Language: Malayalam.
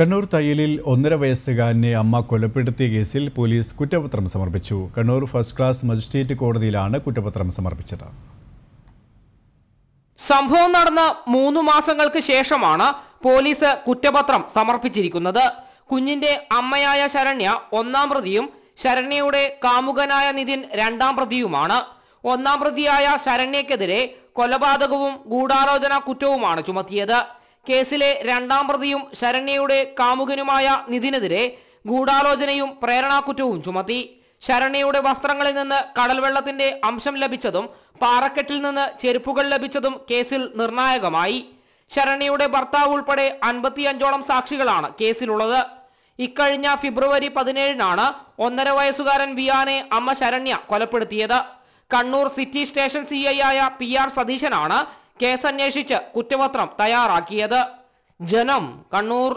കണ്ണൂർ തയ്യലിൽ ഒന്നര വയസ്സുകാരനെ അമ്മ കൊലപ്പെടുത്തിയ കേസിൽ പോലീസ് കുറ്റപത്രം സമർപ്പിച്ചു കണ്ണൂർ ഫസ്റ്റ് ക്ലാസ് മജിസ്ട്രേറ്റ് കോടതിയിലാണ് കുറ്റപത്രം സമർപ്പിച്ചത് സംഭവം നടന്ന മൂന്ന് മാസങ്ങൾക്ക് ശേഷമാണ് പോലീസ് കുറ്റപത്രം സമർപ്പിച്ചിരിക്കുന്നത് കുഞ്ഞിന്റെ അമ്മയായ ശരണ്യ ഒന്നാം പ്രതിയും ശരണ്യയുടെ കാമുകനായ നിതിൻ രണ്ടാം പ്രതിയുമാണ് ഒന്നാം പ്രതിയായ ശരണ്യക്കെതിരെ കൊലപാതകവും ഗൂഢാലോചന കുറ്റവുമാണ് ചുമത്തിയത് കേസിലെ രണ്ടാം പ്രതിയും ശരണ്യയുടെ കാമുകനുമായ നിധിനെതിരെ ഗൂഢാലോചനയും പ്രേരണാക്കുറ്റവും ചുമത്തി ശരണ്യയുടെ വസ്ത്രങ്ങളിൽ നിന്ന് കടൽവെള്ളത്തിന്റെ അംശം ലഭിച്ചതും പാറക്കെട്ടിൽ നിന്ന് ചെരുപ്പുകൾ ലഭിച്ചതും കേസിൽ നിർണായകമായി ശരണ്യയുടെ ഭർത്താവ് ഉൾപ്പെടെ അൻപത്തിയഞ്ചോളം സാക്ഷികളാണ് കേസിലുള്ളത് ഇക്കഴിഞ്ഞ ഫെബ്രുവരി പതിനേഴിനാണ് ഒന്നര വയസ്സുകാരൻ വിയാനെ അമ്മ ശരണ്യ കൊലപ്പെടുത്തിയത് Kannur city station C I ആയ പി ആർ സതീശനാണ് കേസന്വേഷിച്ച് കുറ്റപത്രം തയ്യാറാക്കിയത് ജനം കണ്ണൂർ